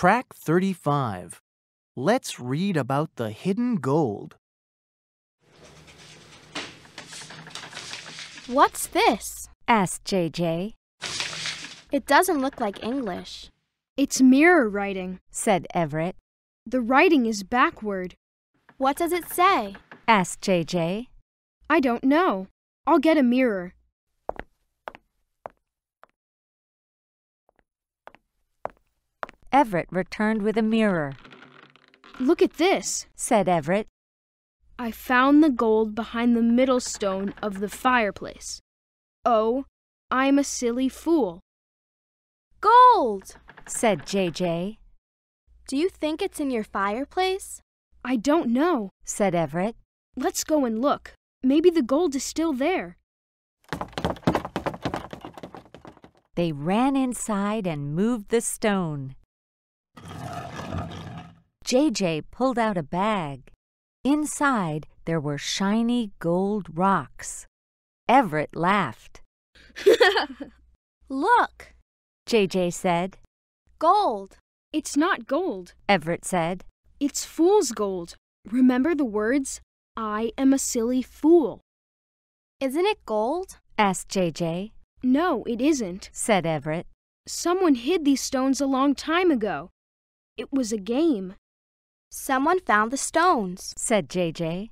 Track 35. Let's read about the hidden gold. What's this? asked JJ. It doesn't look like English. It's mirror writing, said Everett. The writing is backward. What does it say? asked JJ. I don't know. I'll get a mirror. Everett returned with a mirror. Look at this, said Everett. I found the gold behind the middle stone of the fireplace. Oh, I'm a silly fool. Gold, said JJ. Do you think it's in your fireplace? I don't know, said Everett. Let's go and look. Maybe the gold is still there. They ran inside and moved the stone. JJ pulled out a bag. Inside, there were shiny gold rocks. Everett laughed. Look, JJ said. Gold. It's not gold, Everett said. It's fool's gold. Remember the words, I am a silly fool. Isn't it gold? asked JJ. No, it isn't, said Everett. Someone hid these stones a long time ago. It was a game. Someone found the stones, said JJ.